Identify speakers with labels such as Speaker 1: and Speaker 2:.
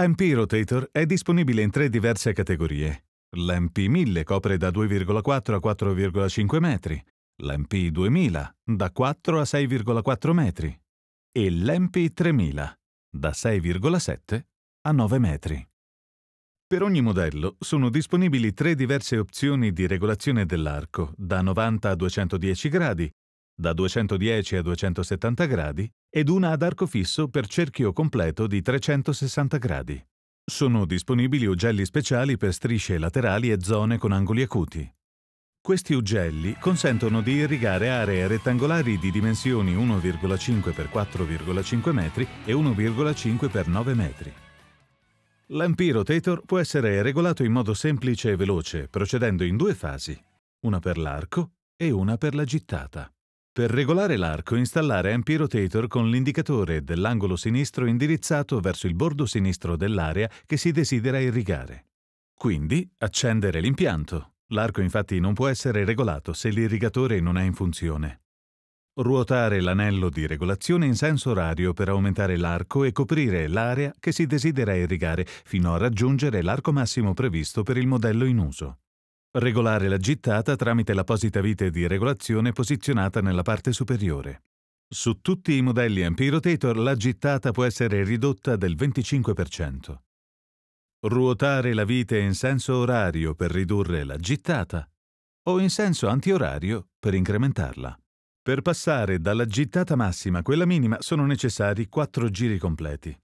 Speaker 1: MP Rotator è disponibile in tre diverse categorie. L'MP1000 copre da 2,4 a 4,5 metri, l'MP2000 da 4 a 6,4 metri e l'MP3000 da 6,7 a 9 metri. Per ogni modello sono disponibili tre diverse opzioni di regolazione dell'arco, da 90 a 210 gradi, da 210 a 270 gradi ed una ad arco fisso per cerchio completo di 360 gradi. Sono disponibili ugelli speciali per strisce laterali e zone con angoli acuti. Questi ugelli consentono di irrigare aree rettangolari di dimensioni 1,5 x 4,5 metri e 1,5 x 9 metri. L'ampirotator può essere regolato in modo semplice e veloce, procedendo in due fasi, una per l'arco e una per la gittata. Per regolare l'arco installare amp rotator con l'indicatore dell'angolo sinistro indirizzato verso il bordo sinistro dell'area che si desidera irrigare. Quindi accendere l'impianto. L'arco infatti non può essere regolato se l'irrigatore non è in funzione. Ruotare l'anello di regolazione in senso orario per aumentare l'arco e coprire l'area che si desidera irrigare fino a raggiungere l'arco massimo previsto per il modello in uso. Regolare la gittata tramite l'apposita vite di regolazione posizionata nella parte superiore. Su tutti i modelli Ampere Rotator la gittata può essere ridotta del 25%. Ruotare la vite in senso orario per ridurre la gittata o in senso antiorario per incrementarla. Per passare dalla gittata massima a quella minima sono necessari 4 giri completi.